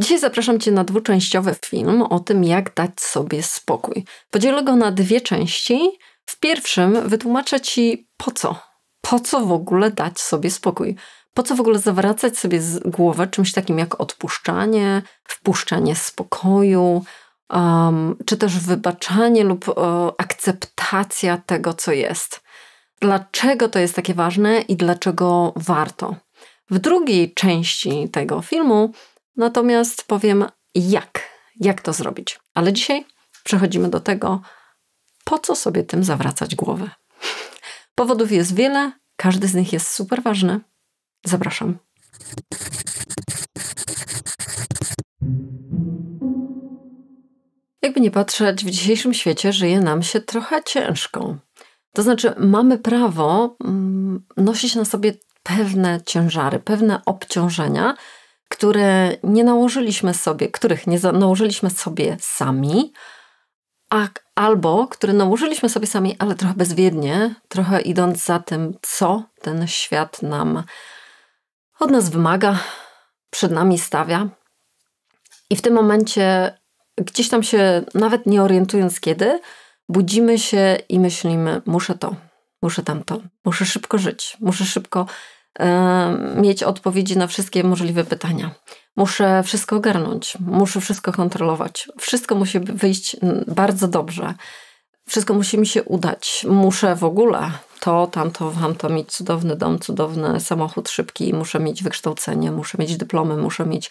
Dzisiaj zapraszam Cię na dwuczęściowy film o tym, jak dać sobie spokój. Podzielę go na dwie części. W pierwszym wytłumaczę Ci po co. Po co w ogóle dać sobie spokój? Po co w ogóle zawracać sobie głowę czymś takim jak odpuszczanie, wpuszczanie spokoju, um, czy też wybaczanie lub e, akceptacja tego, co jest? Dlaczego to jest takie ważne i dlaczego warto? W drugiej części tego filmu Natomiast powiem jak, jak to zrobić. Ale dzisiaj przechodzimy do tego, po co sobie tym zawracać głowę. Powodów jest wiele, każdy z nich jest super ważny. Zapraszam. Jakby nie patrzeć, w dzisiejszym świecie żyje nam się trochę ciężko. To znaczy, mamy prawo mm, nosić na sobie pewne ciężary, pewne obciążenia, które nie nałożyliśmy sobie, których nie nałożyliśmy sobie sami, a, albo które nałożyliśmy sobie sami, ale trochę bezwiednie, trochę idąc za tym, co ten świat nam od nas wymaga, przed nami stawia. I w tym momencie, gdzieś tam się, nawet nie orientując kiedy, budzimy się i myślimy: muszę to, muszę tamto, muszę szybko żyć, muszę szybko E, mieć odpowiedzi na wszystkie możliwe pytania. Muszę wszystko ogarnąć, muszę wszystko kontrolować. Wszystko musi wyjść bardzo dobrze. Wszystko musi mi się udać. Muszę w ogóle to, tamto, to, mieć cudowny dom, cudowny samochód szybki, muszę mieć wykształcenie, muszę mieć dyplomy, muszę mieć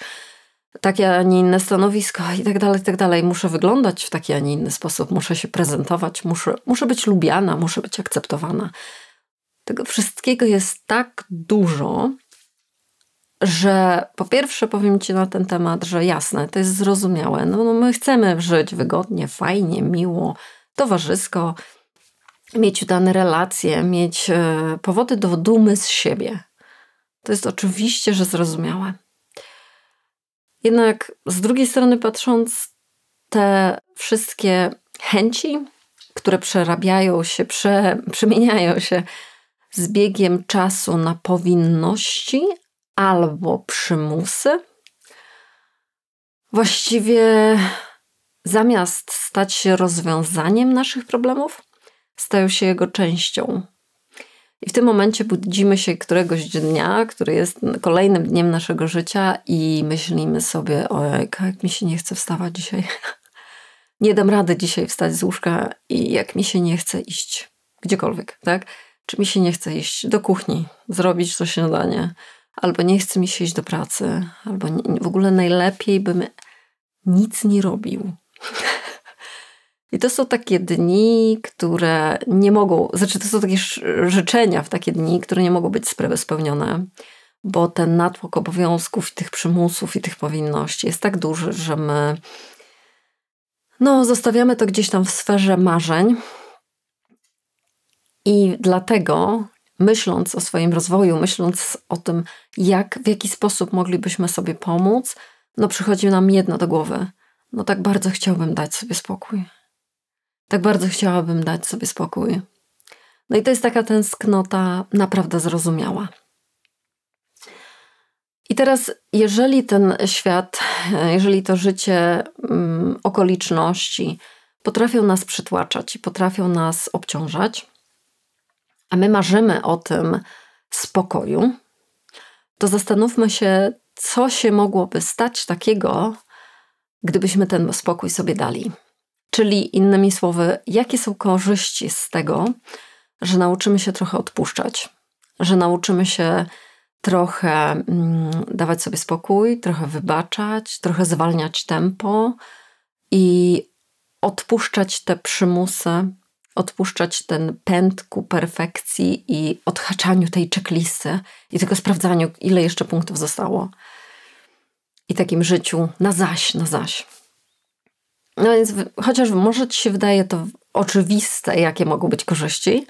takie, a nie inne stanowisko i tak dalej, i tak dalej. Muszę wyglądać w taki, a nie inny sposób, muszę się prezentować, muszę, muszę być lubiana, muszę być akceptowana. Tego wszystkiego jest tak dużo, że po pierwsze powiem Ci na ten temat, że jasne, to jest zrozumiałe. No, no my chcemy żyć wygodnie, fajnie, miło, towarzysko, mieć udane relacje, mieć e, powody do dumy z siebie. To jest oczywiście, że zrozumiałe. Jednak z drugiej strony patrząc, te wszystkie chęci, które przerabiają się, prze, przemieniają się z biegiem czasu na powinności albo przymusy. Właściwie zamiast stać się rozwiązaniem naszych problemów, stają się jego częścią. I w tym momencie budzimy się któregoś dnia, który jest kolejnym dniem naszego życia i myślimy sobie, ojej, jak mi się nie chce wstawać dzisiaj. nie dam rady dzisiaj wstać z łóżka i jak mi się nie chce iść gdziekolwiek, tak? Czy mi się nie chce iść do kuchni, zrobić to śniadanie, albo nie chce mi się iść do pracy, albo nie, w ogóle najlepiej bym nic nie robił. I to są takie dni, które nie mogą, znaczy to są takie życzenia w takie dni, które nie mogą być spełnione, bo ten natłok obowiązków i tych przymusów i tych powinności jest tak duży, że my no, zostawiamy to gdzieś tam w sferze marzeń, i dlatego, myśląc o swoim rozwoju, myśląc o tym, jak, w jaki sposób moglibyśmy sobie pomóc, no przychodzi nam jedno do głowy. No tak bardzo chciałbym dać sobie spokój. Tak bardzo chciałabym dać sobie spokój. No i to jest taka tęsknota naprawdę zrozumiała. I teraz, jeżeli ten świat, jeżeli to życie, mm, okoliczności potrafią nas przytłaczać i potrafią nas obciążać, a my marzymy o tym spokoju, to zastanówmy się, co się mogłoby stać takiego, gdybyśmy ten spokój sobie dali. Czyli innymi słowy, jakie są korzyści z tego, że nauczymy się trochę odpuszczać, że nauczymy się trochę mm, dawać sobie spokój, trochę wybaczać, trochę zwalniać tempo i odpuszczać te przymusy, odpuszczać ten pęd ku perfekcji i odhaczaniu tej checklisty i tego sprawdzaniu, ile jeszcze punktów zostało. I takim życiu na zaś, na zaś. No więc, chociaż może Ci się wydaje to oczywiste, jakie mogą być korzyści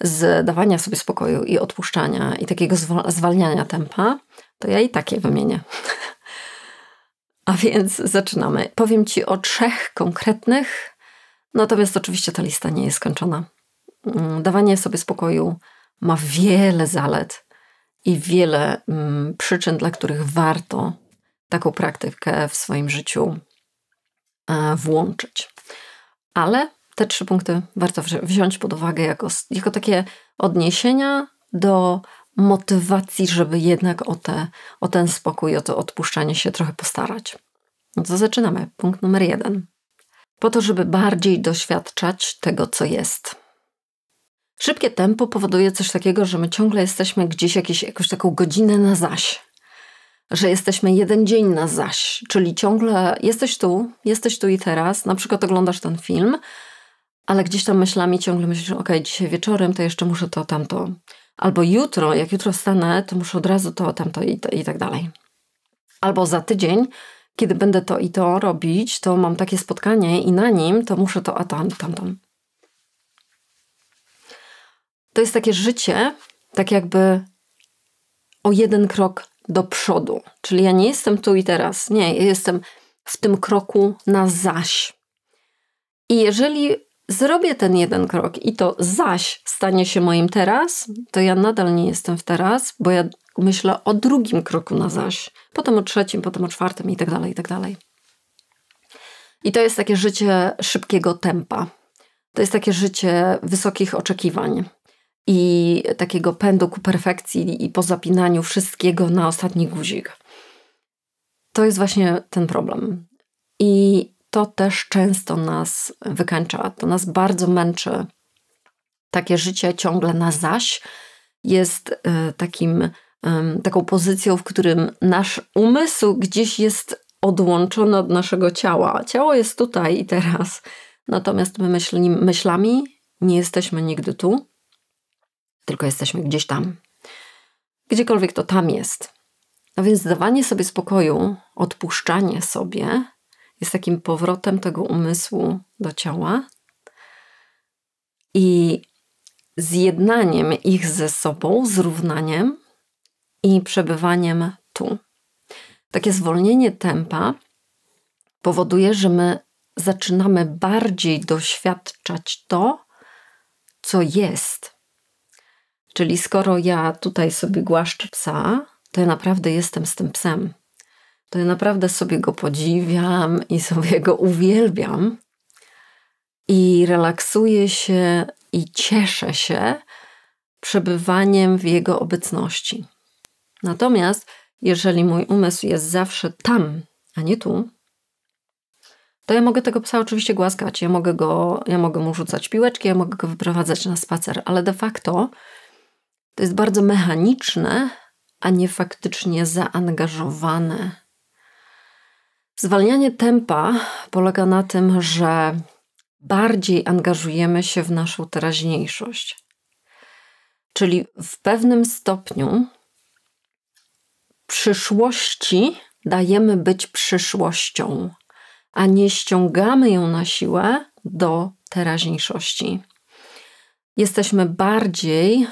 z dawania sobie spokoju i odpuszczania i takiego zwalniania tempa, to ja i takie wymienię. A więc zaczynamy. Powiem Ci o trzech konkretnych Natomiast oczywiście ta lista nie jest skończona. Mm, dawanie sobie spokoju ma wiele zalet i wiele mm, przyczyn, dla których warto taką praktykę w swoim życiu e, włączyć. Ale te trzy punkty warto wziąć pod uwagę jako, jako takie odniesienia do motywacji, żeby jednak o, te, o ten spokój, o to odpuszczanie się trochę postarać. No to zaczynamy. Punkt numer jeden po to, żeby bardziej doświadczać tego, co jest. Szybkie tempo powoduje coś takiego, że my ciągle jesteśmy gdzieś jakieś, jakąś taką godzinę na zaś, że jesteśmy jeden dzień na zaś, czyli ciągle jesteś tu, jesteś tu i teraz, na przykład oglądasz ten film, ale gdzieś tam myślami ciągle myślisz, ok, dzisiaj wieczorem to jeszcze muszę to, tamto. Albo jutro, jak jutro stanę, to muszę od razu to, tamto i, to, i tak dalej. Albo za tydzień kiedy będę to i to robić, to mam takie spotkanie i na nim to muszę to, a tam, tamtą. To jest takie życie, tak jakby o jeden krok do przodu. Czyli ja nie jestem tu i teraz. Nie, jestem w tym kroku na zaś. I jeżeli zrobię ten jeden krok i to zaś stanie się moim teraz, to ja nadal nie jestem w teraz, bo ja myślę o drugim kroku na zaś, potem o trzecim, potem o czwartym i tak dalej, i tak dalej. I to jest takie życie szybkiego tempa. To jest takie życie wysokich oczekiwań i takiego pędu ku perfekcji i pozapinaniu wszystkiego na ostatni guzik. To jest właśnie ten problem. I to też często nas wykańcza, to nas bardzo męczy. Takie życie ciągle na zaś jest e, takim, taką pozycją, w którym nasz umysł gdzieś jest odłączony od naszego ciała. Ciało jest tutaj i teraz, natomiast my myśli, myślami nie jesteśmy nigdy tu, tylko jesteśmy gdzieś tam. Gdziekolwiek to tam jest. No więc dawanie sobie spokoju, odpuszczanie sobie jest takim powrotem tego umysłu do ciała i zjednaniem ich ze sobą, zrównaniem i przebywaniem tu. Takie zwolnienie tempa powoduje, że my zaczynamy bardziej doświadczać to, co jest. Czyli skoro ja tutaj sobie głaszczę psa, to ja naprawdę jestem z tym psem to ja naprawdę sobie go podziwiam i sobie go uwielbiam. I relaksuję się i cieszę się przebywaniem w jego obecności. Natomiast, jeżeli mój umysł jest zawsze tam, a nie tu, to ja mogę tego psa oczywiście głaskać, ja mogę, go, ja mogę mu rzucać piłeczki, ja mogę go wyprowadzać na spacer, ale de facto to jest bardzo mechaniczne, a nie faktycznie zaangażowane Zwalnianie tempa polega na tym, że bardziej angażujemy się w naszą teraźniejszość. Czyli w pewnym stopniu przyszłości dajemy być przyszłością, a nie ściągamy ją na siłę do teraźniejszości. Jesteśmy bardziej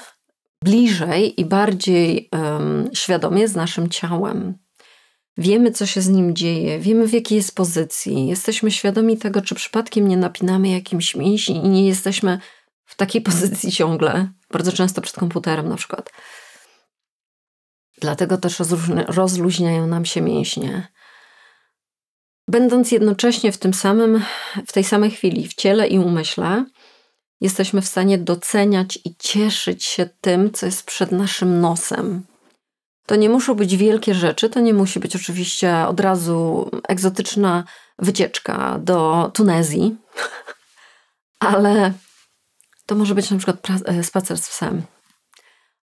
bliżej i bardziej um, świadomie z naszym ciałem. Wiemy, co się z nim dzieje, wiemy w jakiej jest pozycji, jesteśmy świadomi tego, czy przypadkiem nie napinamy jakimś mięśni i nie jesteśmy w takiej pozycji ciągle, bardzo często przed komputerem na przykład. Dlatego też rozluźniają nam się mięśnie. Będąc jednocześnie w tym samym, w tej samej chwili, w ciele i umyśle, jesteśmy w stanie doceniać i cieszyć się tym, co jest przed naszym nosem, to nie muszą być wielkie rzeczy, to nie musi być oczywiście od razu egzotyczna wycieczka do Tunezji, ale to może być na przykład e, spacer z psem.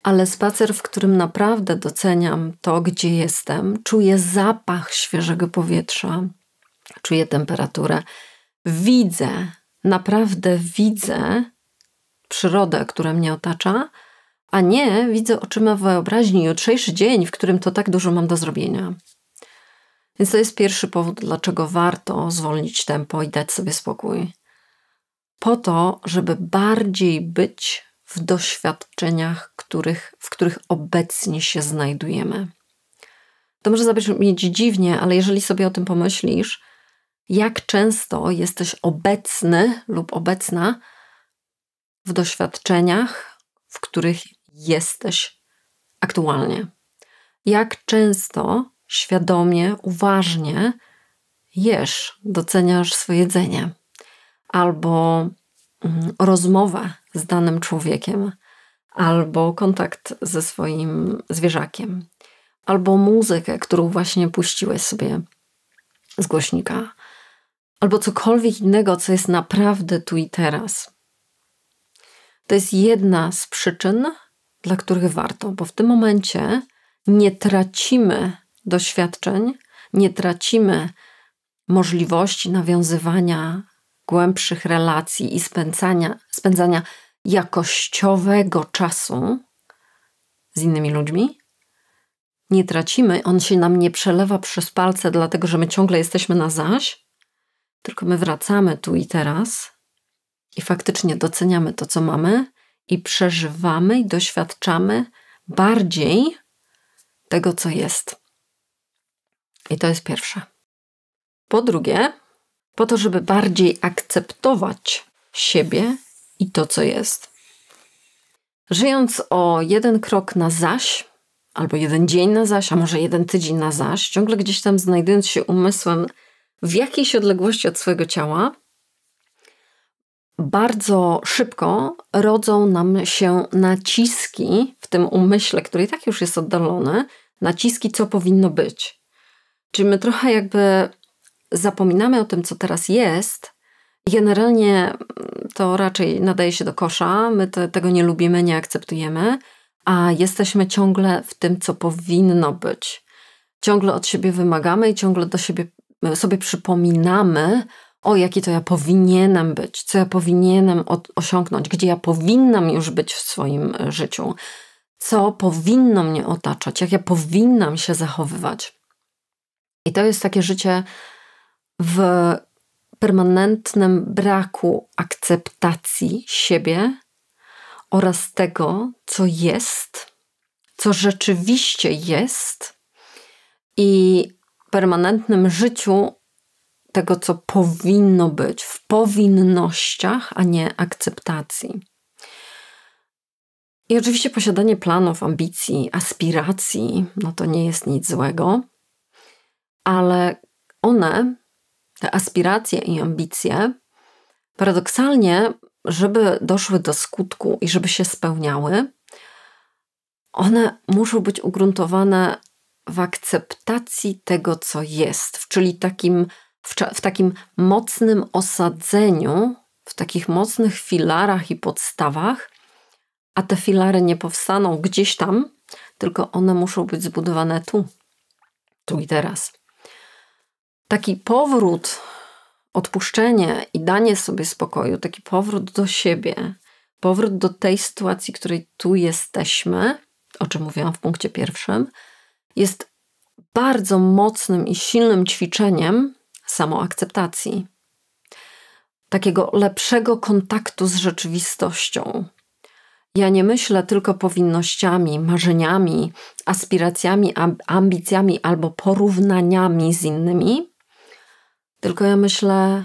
Ale spacer, w którym naprawdę doceniam to, gdzie jestem, czuję zapach świeżego powietrza, czuję temperaturę, widzę, naprawdę widzę przyrodę, która mnie otacza a nie widzę oczyma wyobraźni jutrzejszy dzień, w którym to tak dużo mam do zrobienia. Więc to jest pierwszy powód, dlaczego warto zwolnić tempo i dać sobie spokój. Po to, żeby bardziej być w doświadczeniach, których, w których obecnie się znajdujemy. To może zabrzmieć dziwnie, ale jeżeli sobie o tym pomyślisz, jak często jesteś obecny lub obecna w doświadczeniach, w których jesteś aktualnie. Jak często świadomie, uważnie jesz, doceniasz swoje jedzenie albo mm, rozmowę z danym człowiekiem, albo kontakt ze swoim zwierzakiem, albo muzykę, którą właśnie puściłeś sobie z głośnika, albo cokolwiek innego, co jest naprawdę tu i teraz. To jest jedna z przyczyn, dla których warto, bo w tym momencie nie tracimy doświadczeń, nie tracimy możliwości nawiązywania głębszych relacji i spędzania, spędzania jakościowego czasu z innymi ludźmi. Nie tracimy, on się nam nie przelewa przez palce, dlatego że my ciągle jesteśmy na zaś, tylko my wracamy tu i teraz i faktycznie doceniamy to, co mamy i przeżywamy i doświadczamy bardziej tego, co jest. I to jest pierwsze. Po drugie, po to, żeby bardziej akceptować siebie i to, co jest. Żyjąc o jeden krok na zaś, albo jeden dzień na zaś, a może jeden tydzień na zaś, ciągle gdzieś tam znajdując się umysłem w jakiejś odległości od swojego ciała, bardzo szybko rodzą nam się naciski w tym umyśle, który i tak już jest oddalony, naciski, co powinno być. Czyli my trochę jakby zapominamy o tym, co teraz jest. Generalnie mm, to raczej nadaje się do kosza, my te, tego nie lubimy, nie akceptujemy, a jesteśmy ciągle w tym, co powinno być. Ciągle od siebie wymagamy i ciągle do siebie, sobie przypominamy o jaki to ja powinienem być, co ja powinienem osiągnąć, gdzie ja powinnam już być w swoim e, życiu, co powinno mnie otaczać, jak ja powinnam się zachowywać. I to jest takie życie w permanentnym braku akceptacji siebie oraz tego, co jest, co rzeczywiście jest, i permanentnym życiu tego, co powinno być, w powinnościach, a nie akceptacji. I oczywiście posiadanie planów, ambicji, aspiracji, no to nie jest nic złego, ale one, te aspiracje i ambicje, paradoksalnie, żeby doszły do skutku i żeby się spełniały, one muszą być ugruntowane w akceptacji tego, co jest, czyli takim w, w takim mocnym osadzeniu, w takich mocnych filarach i podstawach, a te filary nie powstaną gdzieś tam, tylko one muszą być zbudowane tu, tu i teraz. Taki powrót, odpuszczenie i danie sobie spokoju, taki powrót do siebie, powrót do tej sytuacji, w której tu jesteśmy, o czym mówiłam w punkcie pierwszym, jest bardzo mocnym i silnym ćwiczeniem samoakceptacji, takiego lepszego kontaktu z rzeczywistością. Ja nie myślę tylko powinnościami, marzeniami, aspiracjami, ambicjami albo porównaniami z innymi, tylko ja myślę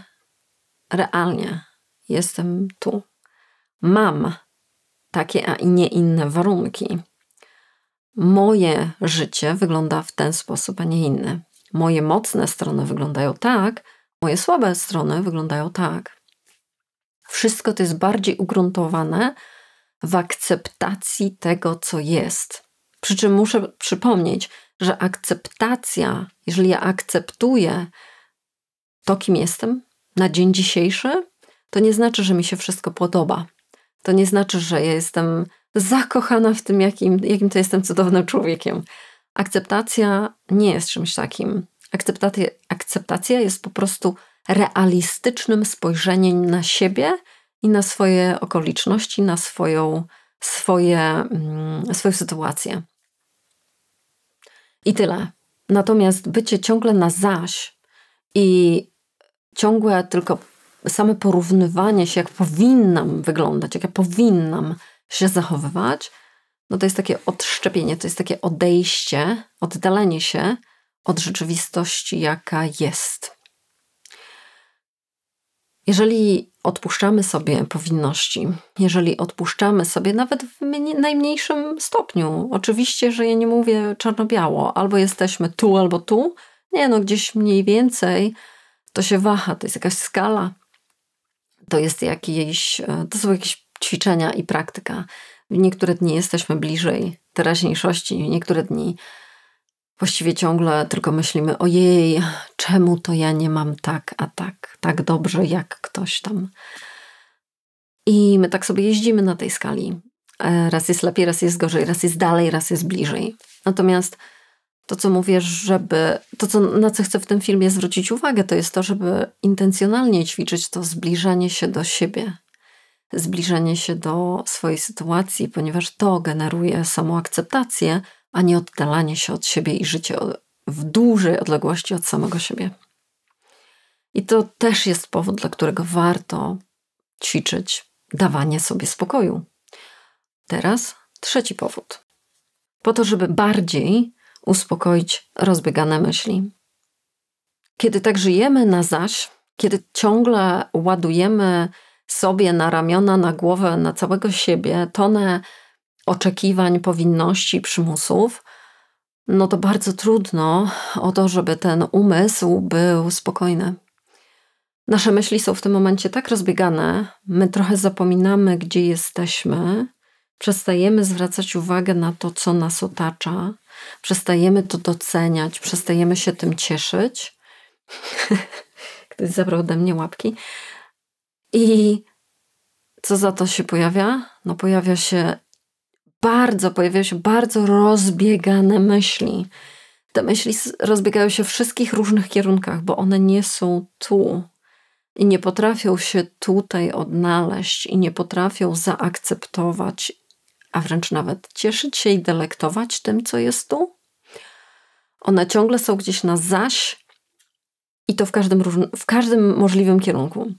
realnie. Jestem tu. Mam takie, a nie inne warunki. Moje życie wygląda w ten sposób, a nie inny. Moje mocne strony wyglądają tak, moje słabe strony wyglądają tak. Wszystko to jest bardziej ugruntowane w akceptacji tego, co jest. Przy czym muszę przypomnieć, że akceptacja, jeżeli ja akceptuję to, kim jestem na dzień dzisiejszy, to nie znaczy, że mi się wszystko podoba. To nie znaczy, że ja jestem zakochana w tym, jakim, jakim to jestem cudownym człowiekiem. Akceptacja nie jest czymś takim. Akceptacja, akceptacja jest po prostu realistycznym spojrzeniem na siebie i na swoje okoliczności, na swoją, swoje, mm, swoją sytuację. I tyle. Natomiast bycie ciągle na zaś i ciągłe tylko same porównywanie się, jak powinnam wyglądać, jak ja powinnam się zachowywać, no to jest takie odszczepienie, to jest takie odejście, oddalenie się od rzeczywistości, jaka jest. Jeżeli odpuszczamy sobie powinności, jeżeli odpuszczamy sobie nawet w najmniejszym stopniu, oczywiście, że ja nie mówię czarno-biało, albo jesteśmy tu, albo tu, nie, no gdzieś mniej więcej to się waha, to jest jakaś skala, to jest jakieś, e, to są jakieś ćwiczenia i praktyka niektóre dni jesteśmy bliżej teraźniejszości, w niektóre dni właściwie ciągle tylko myślimy: ojej, czemu to ja nie mam tak, a tak, tak dobrze jak ktoś tam. I my tak sobie jeździmy na tej skali. E, raz jest lepiej, raz jest gorzej, raz jest dalej, raz jest bliżej. Natomiast to, co mówię, żeby to, co, na co chcę w tym filmie zwrócić uwagę, to jest to, żeby intencjonalnie ćwiczyć to zbliżanie się do siebie, zbliżenie się do swojej sytuacji, ponieważ to generuje samoakceptację, a nie oddalanie się od siebie i życie w dużej odległości od samego siebie. I to też jest powód, dla którego warto ćwiczyć dawanie sobie spokoju. Teraz trzeci powód. Po to, żeby bardziej uspokoić rozbiegane myśli. Kiedy tak żyjemy na zaś, kiedy ciągle ładujemy sobie na ramiona, na głowę, na całego siebie tonę oczekiwań, powinności, przymusów, no to bardzo trudno o to, żeby ten umysł był spokojny. Nasze myśli są w tym momencie tak rozbiegane, my trochę zapominamy, gdzie jesteśmy, przestajemy zwracać uwagę na to, co nas otacza, przestajemy to doceniać, przestajemy się tym cieszyć. Ktoś zabrał ode mnie łapki. I co za to się pojawia? No pojawia się bardzo, pojawiają się bardzo rozbiegane myśli. Te myśli rozbiegają się w wszystkich różnych kierunkach, bo one nie są tu i nie potrafią się tutaj odnaleźć i nie potrafią zaakceptować, a wręcz nawet cieszyć się i delektować tym, co jest tu. One ciągle są gdzieś na zaś i to w każdym, w każdym możliwym kierunku.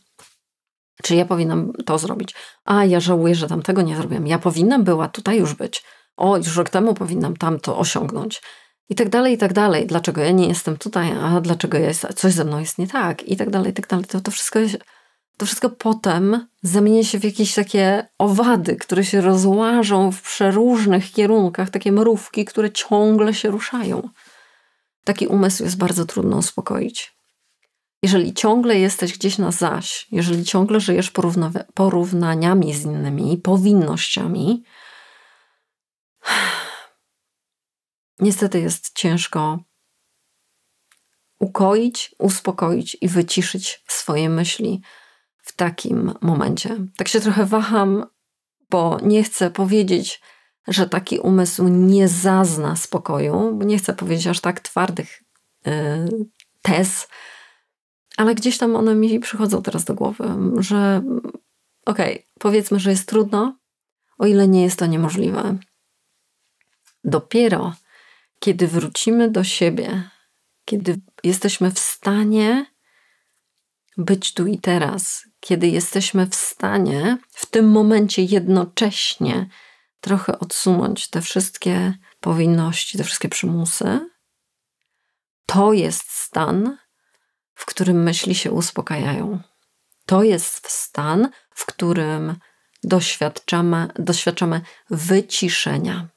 Czy ja powinnam to zrobić? A ja żałuję, że tam tego nie zrobiłam. Ja powinnam była tutaj już być. O, już rok temu powinnam to osiągnąć. I tak dalej, i tak dalej. Dlaczego ja nie jestem tutaj? A dlaczego jest, coś ze mną jest nie tak? I tak dalej, i tak dalej. To, to wszystko jest, to wszystko potem zamieni się w jakieś takie owady, które się rozłażą w przeróżnych kierunkach, takie mrówki, które ciągle się ruszają. Taki umysł jest bardzo trudno uspokoić jeżeli ciągle jesteś gdzieś na zaś, jeżeli ciągle żyjesz porówna- porównaniami z innymi, powinnościami, niestety jest ciężko ukoić, uspokoić i wyciszyć swoje myśli w takim momencie. Tak się trochę waham, bo nie chcę powiedzieć, że taki umysł nie zazna spokoju, nie chcę powiedzieć aż tak twardych yy, tez, ale gdzieś tam one mi przychodzą teraz do głowy, że okej, okay, powiedzmy, że jest trudno, o ile nie jest to niemożliwe. Dopiero kiedy wrócimy do siebie, kiedy jesteśmy w stanie być tu i teraz, kiedy jesteśmy w stanie w tym momencie jednocześnie trochę odsunąć te wszystkie powinności, te wszystkie przymusy, to jest stan, w którym myśli się uspokajają. To jest stan, w którym doświadczamy, doświadczamy wyciszenia.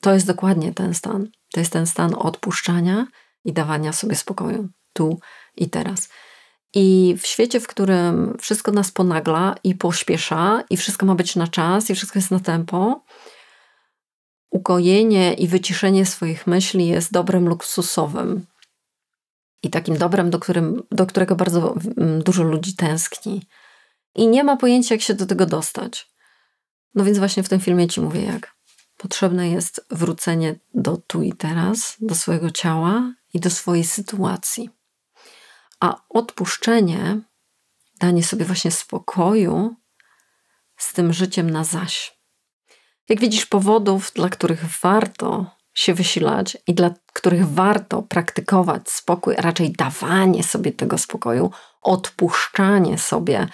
To jest dokładnie ten stan. To jest ten stan odpuszczania i dawania sobie spokoju tu i teraz. I w świecie, w którym wszystko nas ponagla i pośpiesza, i wszystko ma być na czas, i wszystko jest na tempo, ukojenie i wyciszenie swoich myśli jest dobrem luksusowym i takim dobrem, do, którym, do którego bardzo dużo ludzi tęskni. I nie ma pojęcia, jak się do tego dostać. No więc właśnie w tym filmie ci mówię jak. Potrzebne jest wrócenie do tu i teraz, do swojego ciała i do swojej sytuacji. A odpuszczenie, danie sobie właśnie spokoju z tym życiem na zaś. Jak widzisz, powodów, dla których warto się wysilać i dla których warto praktykować spokój, a raczej dawanie sobie tego spokoju, odpuszczanie sobie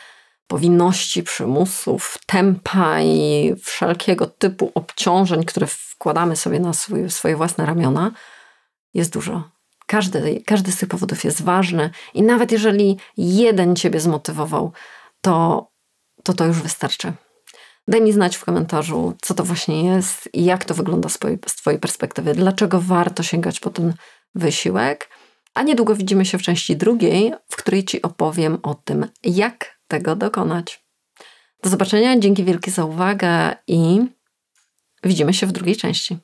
powinności, przymusów, tempa i wszelkiego typu obciążeń, które wkładamy sobie na swój, swoje własne ramiona, jest dużo. Każdy, każdy z tych powodów jest ważny i nawet jeżeli jeden ciebie zmotywował, to to, to już wystarczy. Daj mi znać w komentarzu, co to właśnie jest i jak to wygląda z, z Twojej perspektywy. Dlaczego warto sięgać po ten wysiłek? A niedługo widzimy się w części drugiej, w której Ci opowiem o tym, jak tego dokonać. Do zobaczenia, dzięki wielkie za uwagę i widzimy się w drugiej części.